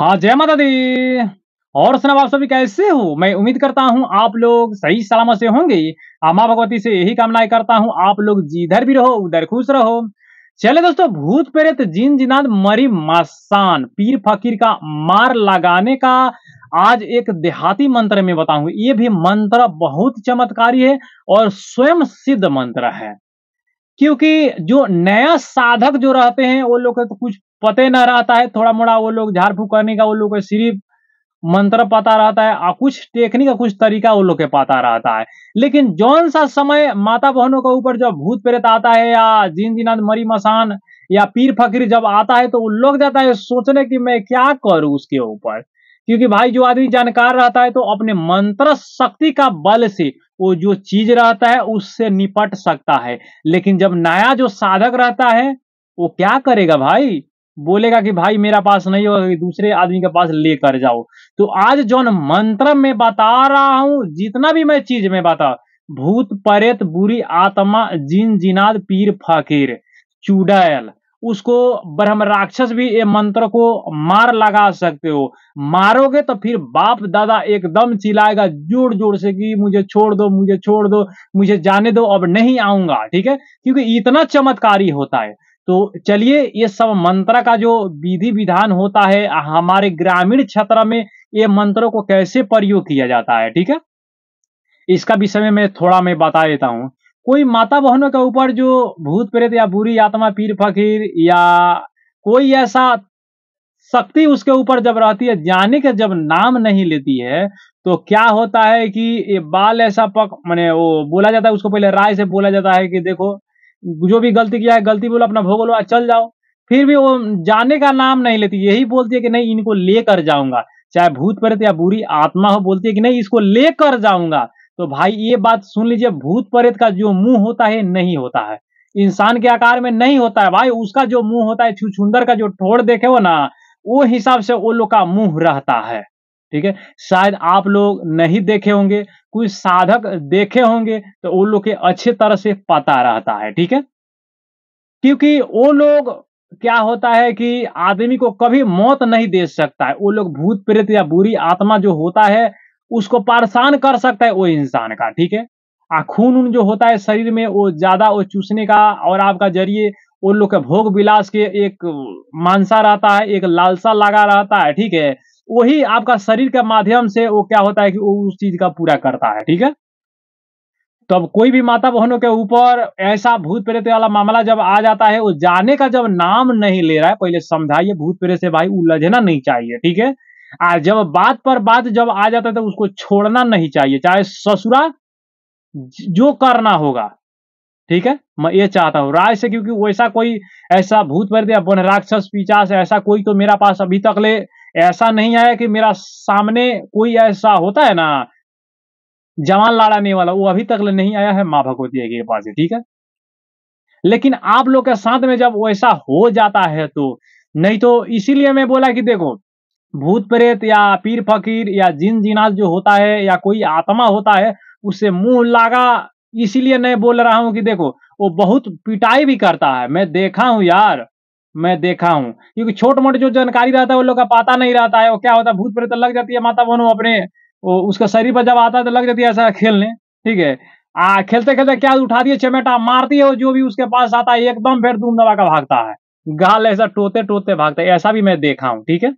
हाँ जय माता दी और सुनाब आप सभी कैसे हो मैं उम्मीद करता हूँ आप लोग सही सलामत से होंगे माँ भगवती से यही कामनाएं करता हूँ आप लोग जिधर भी रहो उधर खुश रहो चले दोस्तों भूत प्रेत जिन जिनाद मरी मासान पीर फकीर का मार लगाने का आज एक देहाती मंत्र में बताऊंगा ये भी मंत्र बहुत चमत्कारी है और स्वयं सिद्ध मंत्र है क्योंकि जो नया साधक जो रहते हैं वो लोग तो कुछ पते ना रहता है थोड़ा मोड़ा वो लोग झाड़ फूक करने का वो लोग सिर्फ मंत्र पता रहता है और कुछ टेक्निक कुछ तरीका वो लोग के पता रहता है लेकिन जौन सा समय माता बहनों के ऊपर जब भूत प्रेत आता है या जिन जिनाद मरी मसान या पीर फकीर जब आता है तो वो लोग जाता है सोचने कि मैं क्या करूं उसके ऊपर क्योंकि भाई जो आदमी जानकार रहता है तो अपने मंत्र शक्ति का बल से वो जो चीज रहता है उससे निपट सकता है लेकिन जब नया जो साधक रहता है वो क्या करेगा भाई बोलेगा कि भाई मेरा पास नहीं होगा दूसरे आदमी के पास लेकर जाओ तो आज जौन मंत्र में बता रहा हूं जितना भी मैं चीज में बता भूत परेत बुरी आत्मा जिन जिनाद पीर फकीर चुड़ैल उसको ब्रह्म राक्षस भी ये मंत्र को मार लगा सकते हो मारोगे तो फिर बाप दादा एकदम चिल्लाएगा जोर जोर से कि मुझे छोड़ दो मुझे छोड़ दो मुझे जाने दो अब नहीं आऊंगा ठीक है क्योंकि इतना चमत्कारी होता है तो चलिए ये सब मंत्र का जो विधि विधान होता है हमारे ग्रामीण क्षेत्र में ये मंत्रों को कैसे प्रयोग किया जाता है ठीक है इसका विषय में मैं थोड़ा मैं बता देता हूँ कोई माता बहनों के ऊपर जो भूत प्रेत या बुरी आत्मा पीर फकीर या कोई ऐसा शक्ति उसके ऊपर जब रहती है जाने के जब नाम नहीं लेती है तो क्या होता है कि ये बाल ऐसा पक मैंने वो बोला जाता है उसको पहले राय से बोला जाता है कि देखो जो भी गलती किया है गलती बोलो अपना भोग लो चल जाओ फिर भी वो जाने का नाम नहीं लेती यही बोलती है कि नहीं इनको लेकर जाऊंगा चाहे भूत प्रेत या बुरी आत्मा हो बोलती है कि नहीं इसको लेकर जाऊंगा तो भाई ये बात सुन लीजिए भूत प्रेत का जो मुंह होता है नहीं होता है इंसान के आकार में नहीं होता है भाई उसका जो मुंह होता है छुछुंदर का जो ठोड़ देखे हो ना वो हिसाब से वो लोग का मुंह रहता है ठीक है शायद आप लोग नहीं देखे होंगे कुछ साधक देखे होंगे तो वो लोग के अच्छे तरह से पता रहता है ठीक है क्योंकि वो लोग क्या होता है कि आदमी को कभी मौत नहीं दे सकता है वो लोग भूत प्रेत या बुरी आत्मा जो होता है उसको परेशान कर सकता है वो इंसान का ठीक है आ खून उन जो होता है शरीर में वो ज्यादा वो चूसने का और आपका जरिए उन लोग के भोग विलास के एक मानसा रहता है एक लालसा लगा रहता है ठीक है वही आपका शरीर के माध्यम से वो क्या होता है कि वो उस चीज का पूरा करता है ठीक है तो अब कोई भी माता बहनों के ऊपर ऐसा भूत प्रेत वाला मामला जब आ जाता है वो जाने का जब नाम नहीं ले रहा है पहले समझाइए भूत प्रेत से भाई उलझना नहीं चाहिए ठीक है आज जब बात पर बात जब आ जाता है तो उसको छोड़ना नहीं चाहिए चाहे ससुरा जो करना होगा ठीक है मैं ये चाहता हूं राय से क्योंकि वैसा कोई ऐसा भूत प्रेत या वन राक्षस पिचास ऐसा कोई तो मेरा पास अभी तक ले ऐसा नहीं आया कि मेरा सामने कोई ऐसा होता है ना जवान लाड़ाने वाला वो अभी तक नहीं आया है माँ भगवती के पास ठीक है लेकिन आप लोग के साथ में जब वैसा हो जाता है तो नहीं तो इसीलिए मैं बोला कि देखो भूत प्रेत या पीर फकीर या जिन जिनाज जो होता है या कोई आत्मा होता है उससे मुंह लागा इसीलिए मैं बोल रहा हूं कि देखो वो बहुत पिटाई भी करता है मैं देखा हूं यार मैं देखा हूँ क्योंकि छोट मोट जो जानकारी रहता है वो लोग का पता नहीं रहता है वो क्या होता है भूत प्रेत लग जाती है माता बहनों अपने वो उसका शरीर पर जब आता है तो लग जाती है ऐसा खेलने ठीक है आ खेलते खेलते क्या उठा दिए चमेटा मारती है और जो भी उसके पास आता है एकदम फिर धूम दबा का भागता है गाल ऐसा टोते टोते भागता है ऐसा भी मैं देखा हूँ ठीक है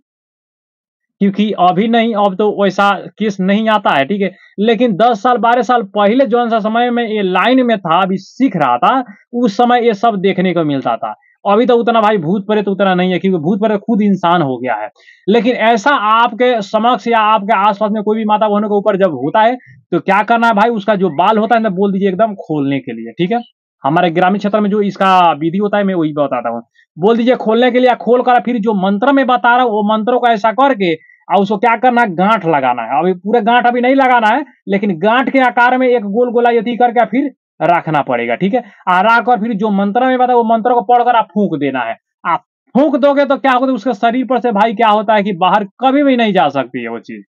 क्योंकि अभी नहीं अब तो वैसा केस नहीं आता है ठीक है लेकिन 10 साल 12 साल पहले जो सा समय में ये लाइन में था अभी सीख रहा था उस समय ये सब देखने को मिलता था अभी तो उतना भाई भूत प्रेत उतना नहीं है क्योंकि भूत प्रेत खुद इंसान हो गया है लेकिन ऐसा आपके समक्ष या आपके आसपास में कोई भी माता बहनों के ऊपर जब होता है तो क्या करना है भाई उसका जो बाल होता है ना बोल दीजिए एकदम खोलने के लिए ठीक है हमारे ग्रामीण क्षेत्र में जो इसका विधि होता है मैं वही बताता हूँ बोल दीजिए खोलने के लिए खोल कर फिर जो मंत्र में बता रहा हूँ वो मंत्रों को ऐसा करके और उसको क्या करना है गांठ लगाना है अभी पूरे गांठ अभी नहीं लगाना है लेकिन गांठ के आकार में एक गोल गोला यदि करके फिर रखना पड़ेगा ठीक है रख और फिर जो मंत्र में बता वो मंत्र को पढ़कर आप फूक देना है आप फूक दोगे तो क्या होगा उसके शरीर पर से भाई क्या होता है कि बाहर कभी भी नहीं जा सकती है वो चीज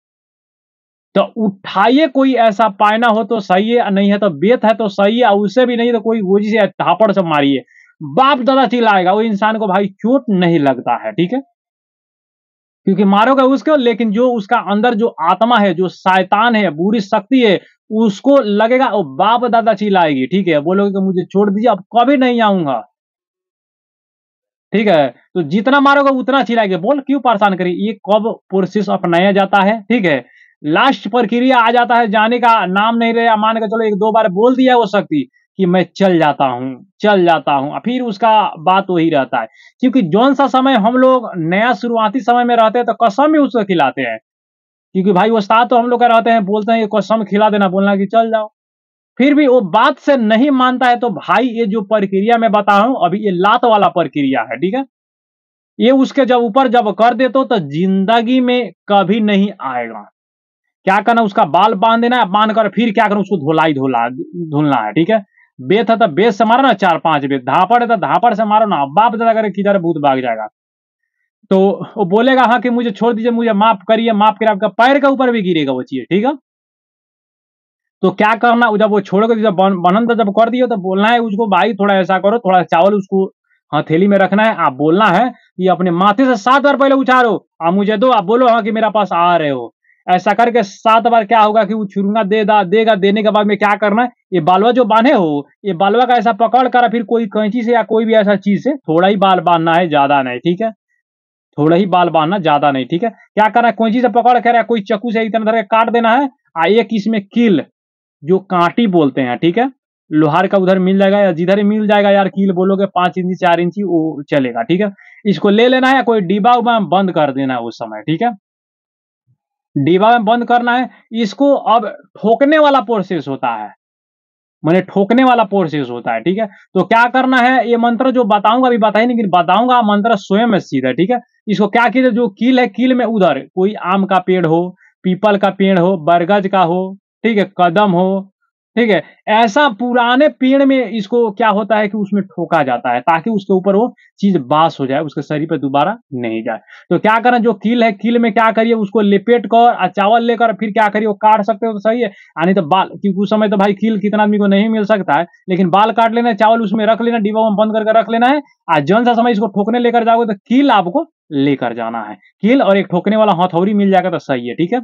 तो उठाइए कोई ऐसा पायना हो तो सही है नहीं है तो बेत है तो सही है उससे भी नहीं तो कोई गोजी से थापड़ से मारिए बाप दादा चिल्लाएगा वो इंसान को भाई चोट नहीं लगता है ठीक है क्योंकि मारोगे उसको लेकिन जो उसका अंदर जो आत्मा है जो शैतान है बुरी शक्ति है उसको लगेगा वो बाप दादा चिल्लाएगी ठीक है बोलोगे कि मुझे छोड़ दीजिए अब कभी नहीं आऊंगा ठीक है तो जितना मारोगे उतना चिल्लाएगी बोल क्यों परेशान करी ये कब प्रोसेस अपनाया जाता है ठीक है लास्ट प्रक्रिया आ जाता है जाने का नाम नहीं रहे मान के चलो एक दो बार बोल दिया वो शक्ति कि मैं चल जाता हूँ चल जाता हूँ फिर उसका बात वही रहता है क्योंकि जौन सा समय हम लोग नया शुरुआती समय में रहते हैं तो कसम ही उसको खिलाते हैं क्योंकि भाई उस्ताद तो हम लोग का रहते हैं बोलते हैं ये कसम खिला देना बोलना कि चल जाओ फिर भी वो बात से नहीं मानता है तो भाई ये जो प्रक्रिया मैं बता हूं अभी ये लात वाला प्रक्रिया है ठीक है ये उसके जब ऊपर जब कर दे तो, जिंदगी में कभी नहीं आएगा क्या करना उसका बाल बांध देना है बांध कर फिर क्या करना उसको धुलाई धुला धुलना है ठीक है बेत है तो बेत से मारो ना चार पांच बेत धापड़ है तो धापड़ से मारो ना बाप दादा करे किधर भूत भाग जाएगा तो वो बोलेगा हाँ कि मुझे छोड़ दीजिए मुझे माफ करिए माफ करिए आपका पैर के ऊपर भी गिरेगा वो चीज ठीक है तो क्या करना जब वो छोड़ोगे जब बनन तो जब कर दिए तो बोलना है उसको भाई थोड़ा ऐसा करो थोड़ा चावल उसको हथेली हाँ, में रखना है आप बोलना है कि अपने माथे से सात बार पहले उछारो आप मुझे दो आप बोलो हाँ कि मेरा पास आ रहे हो ऐसा करके सात बार क्या होगा कि वो छुरुंगा दे दा देगा देने के बाद में क्या करना है ये बालवा जो बांधे हो ये बालवा का ऐसा पकड़ कर फिर कोई कैंची से या कोई भी ऐसा चीज से थोड़ा ही बाल बांधना है ज्यादा नहीं ठीक है थोड़ा ही बाल बांधना ज्यादा नहीं ठीक है क्या करना है कोई से पकड़ कर कोई चक्कू से इतना धर काट देना है आ एक इसमें कील जो कांटी बोलते हैं ठीक है लोहार का उधर मिल जाएगा या जिधर ही मिल जाएगा यार कील बोलोगे पांच इंची चार इंची वो चलेगा ठीक है इसको ले लेना है कोई डिब्बा उबा में बंद कर देना है उस समय ठीक है डिब्बा में बंद करना है इसको अब ठोकने वाला प्रोसेस होता है मैंने ठोकने वाला प्रोसेस होता है ठीक है तो क्या करना है ये मंत्र जो बताऊंगा अभी बताइए लेकिन बताऊंगा मंत्र स्वयं सीधा ठीक है इसको क्या कीजिए जो कील है कील में उधर कोई आम का पेड़ हो पीपल का पेड़ हो बरगज का हो ठीक है कदम हो ठीक है ऐसा पुराने पेड़ में इसको क्या होता है कि उसमें ठोका जाता है ताकि उसके ऊपर वो चीज बास हो जाए उसके शरीर पर दोबारा नहीं जाए तो क्या करें जो कील है कील में क्या करिए उसको लिपेट कर चावल लेकर फिर क्या करिए वो काट सकते हो तो सही है यानी तो बाल क्योंकि उस समय तो भाई कील कितना आदमी को नहीं मिल सकता है लेकिन बाल काट लेना है चावल उसमें रख लेना डिब्बा में बंद करके रख लेना है आज जन सा समय इसको ठोकने लेकर जाओगे तो कील आपको लेकर जाना है कील और एक ठोकने वाला हथौड़ी मिल जाएगा तो सही है ठीक है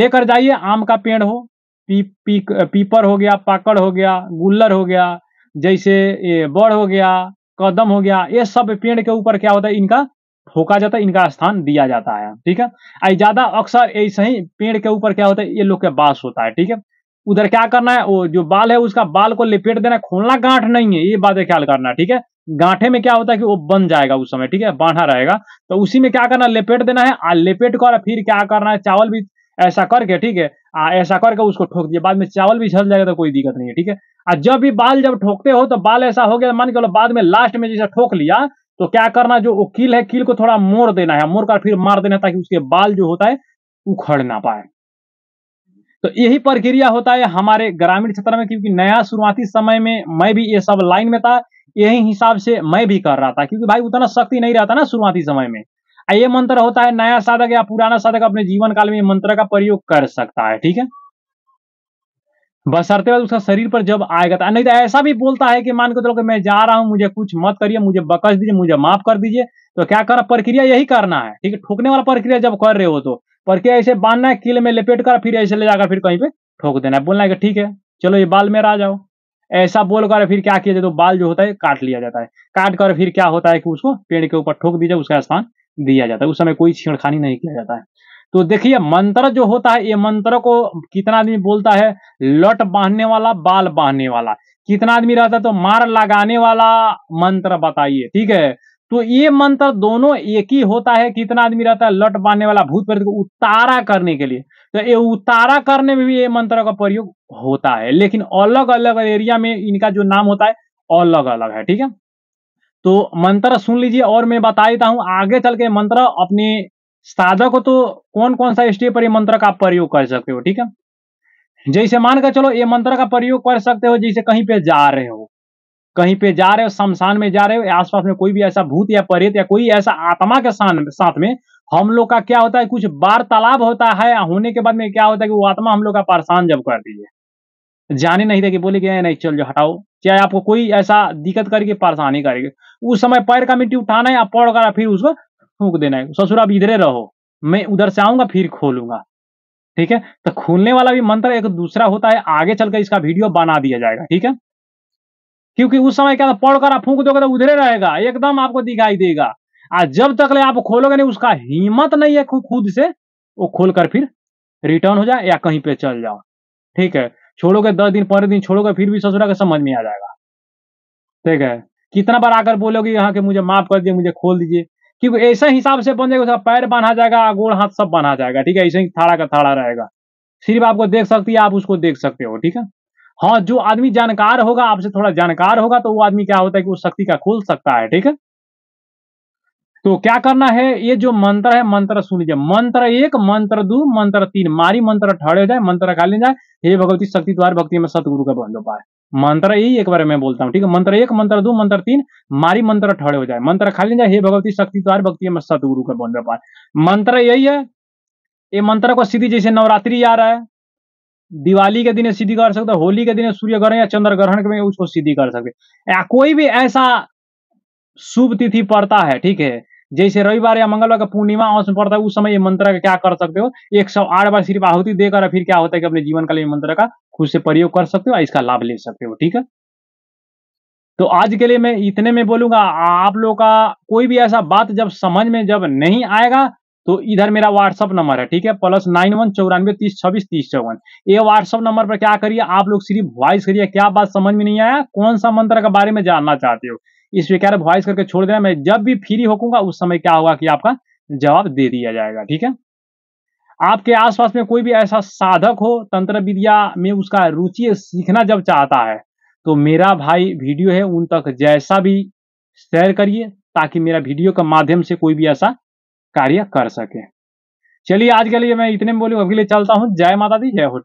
लेकर जाइए आम का पेड़ हो पी, पी, पीपर हो गया पाकड़ हो गया गुल्लर हो गया जैसे बड़ हो गया कदम हो गया ये सब पेड़ के ऊपर क्या होता है इनका ठोका जाता है इनका स्थान दिया जाता है ठीक है आई ज्यादा अक्सर ऐसे ही पेड़ के ऊपर क्या होता है ये लोग के बास होता है ठीक है उधर क्या करना है वो जो बाल है उसका बाल को लपेट देना है खोलना गांठ नहीं है ये बात ख्याल करना ठीक है गांठे में क्या होता है कि वो बन जाएगा उस समय ठीक है बांधा रहेगा तो उसी में क्या करना लेपेट लपेट देना है और लपेट कर फिर क्या करना है चावल भी ऐसा करके ठीक है आ, ऐसा करके उसको ठोक दिया बाद में चावल भी झल जाएगा तो कोई दिक्कत नहीं है ठीक है और जब भी बाल जब ठोकते हो तो बाल ऐसा हो गया मान के बाद में लास्ट में जैसे ठोक लिया तो क्या करना जो वो कील है कील को थोड़ा मोड़ देना है मोड़ कर फिर मार देना ताकि उसके बाल जो होता है उखड़ ना पाए तो यही प्रक्रिया होता है हमारे ग्रामीण क्षेत्र में क्योंकि नया शुरुआती समय में मैं भी ये सब लाइन में था यही हिसाब से मैं भी कर रहा था क्योंकि भाई उतना शक्ति नहीं रहता ना शुरुआती समय में ये मंत्र होता है नया साधक या पुराना साधक अपने जीवन काल में मंत्र का प्रयोग कर सकता है ठीक है बसरते वक्त उसका शरीर पर जब आएगा तो, नहीं तो ऐसा भी बोलता है कि मान के चलो कि मैं जा रहा हूं मुझे कुछ मत करिए मुझे बकस दीजिए मुझे माफ कर दीजिए तो क्या करना प्रक्रिया यही करना है ठीक है ठोकने वाला प्रक्रिया जब कर रहे हो तो प्रक्रिया ऐसे बांधना है कील में लपेट कर फिर ऐसे ले जाकर फिर कहीं पे ठोक देना है बोलना है कि ठीक है चलो ये बाल मेरा आ जाओ ऐसा बोल कर फिर क्या किया जाए तो बाल जो होता है काट लिया जाता है काट कर फिर क्या होता है कि उसको पेड़ के ऊपर ठोक दीजिए उसका स्थान दिया जाता है उस समय कोई छेड़खानी नहीं किया जाता है तो देखिए मंत्र जो होता है ये मंत्र को कितना आदमी बोलता है लट बांधने वाला बाल बांधने वाला कितना आदमी रहता है तो मार लगाने वाला मंत्र बताइए ठीक है तो ये मंत्र दोनों एक ही होता है कितना आदमी रहता है लट बांधने वाला भूत प्रेत को उतारा करने के लिए तो ये उतारा करने में भी ये मंत्र का प्रयोग होता है लेकिन अलग अलग एरिया में इनका जो नाम होता है अलग अलग है ठीक है तो मंत्र सुन लीजिए और मैं बता देता हूँ आगे चल के मंत्र अपने साधक को तो कौन कौन सा स्टेप पर मंत्र का प्रयोग कर सकते हो ठीक है जैसे मान कर चलो ये मंत्र का प्रयोग कर सकते हो जैसे कहीं पे जा रहे हो कहीं पे जा रहे हो शमशान में जा रहे हो आसपास में कोई भी ऐसा भूत या प्रेत या कोई ऐसा आत्मा के साथ में हम लोग का क्या होता है कुछ बार तालाब होता है होने के बाद में क्या होता है कि वो आत्मा हम लोग का परेशान जब कर दीजिए जाने नहीं था कि बोले कि नहीं चल जो हटाओ चाहे आपको कोई ऐसा दिक्कत करके परेशानी करेगी उस समय पैर का मिट्टी उठाना है आप पौड़ कर फिर उसको फूक देना है ससुर आप इधरे रहो मैं उधर से आऊंगा फिर खोलूंगा ठीक है तो खोलने वाला भी मंत्र एक दूसरा होता है आगे चलकर इसका वीडियो बना दिया जाएगा ठीक है क्योंकि उस समय क्या पौड़कर आप फूक दोगे तो उधरे रहेगा एकदम आपको दिखाई देगा आज जब तक ले आप खोलोगे नहीं उसका हिम्मत नहीं है खुद से वो खोलकर फिर रिटर्न हो जाए या कहीं पे चल जाओ ठीक है छोड़ोगे दस दिन पंद्रह दिन छोड़ोगे फिर भी ससुरा का समझ में आ जाएगा ठीक है कितना बार आकर बोलोगे यहाँ के मुझे माफ कर दिए मुझे खोल दीजिए क्योंकि ऐसे हिसाब से बन जाएगा पैर बांधा जाएगा गोड़ हाथ सब बांधा जाएगा ठीक है ऐसे ही थाड़ा का थाड़ा रहेगा सिर्फ आपको देख सकती है आप उसको देख सकते हो ठीक है हाँ जो आदमी जानकार होगा आपसे थोड़ा जानकार होगा तो वो आदमी क्या होता है कि उस शक्ति का खोल सकता है ठीक है तो क्या करना है ये जो मंत्र है मंत्र सुन लीजिए मंत्र एक मंत्र दो मंत्र तीन मारी मंत्र ठहरे हो जाए मंत्र ले जाए हे भगवती शक्ति द्वार भक्ति में सतगुरु का बंद हो पाए मंत्र यही एक बार मैं बोलता हूँ ठीक है मंत्र एक मंत्र दो मंत्र तीन मारी मंत्र ठहरे हो जाए मंत्र खा ले जाए हे भगवती शक्ति द्वार भक्ति में सतगुरु का बंद हो पाए मंत्र यही है ये मंत्र को सीधी जैसे नवरात्रि आ रहा है दिवाली के दिन सीधी कर सकते होली के दिन सूर्य ग्रहण या चंद्र ग्रहण के उसको सीधी कर सकते या कोई भी ऐसा शुभ तिथि पड़ता है ठीक है जैसे रविवार या मंगलवार का पूर्णिमा अवश्य पड़ता है उस समय ये मंत्र का क्या कर सकते हो एक सौ आठ बार सिर्फ आहुति देकर फिर क्या होता है कि अपने जीवन कालीन मंत्र का खुद से प्रयोग कर सकते हो और इसका लाभ ले सकते हो ठीक है तो आज के लिए मैं इतने में बोलूंगा आप लोग का कोई भी ऐसा बात जब समझ में जब नहीं आएगा तो इधर मेरा व्हाट्सअप नंबर है ठीक है प्लस नाइन वन चौरानवे तीस छब्बीस तीस चौवन ये व्हाट्सअप नंबर पर क्या करिए आप लोग सिर्फ वॉइस करिए क्या बात समझ में नहीं आया कौन सा मंत्र के बारे में जानना चाहते हो इस विकार वॉइस करके छोड़ देना मैं जब भी फ्री होकूंगा उस समय क्या होगा कि आपका जवाब दे दिया जाएगा ठीक है आपके आसपास में कोई भी ऐसा साधक हो तंत्र विद्या में उसका रुचि सीखना जब चाहता है तो मेरा भाई वीडियो है उन तक जैसा भी शेयर करिए ताकि मेरा वीडियो के माध्यम से कोई भी ऐसा कार्य कर सके चलिए आज के लिए मैं इतने में बोलूँ अगले चलता हूँ जय माता दी जय हो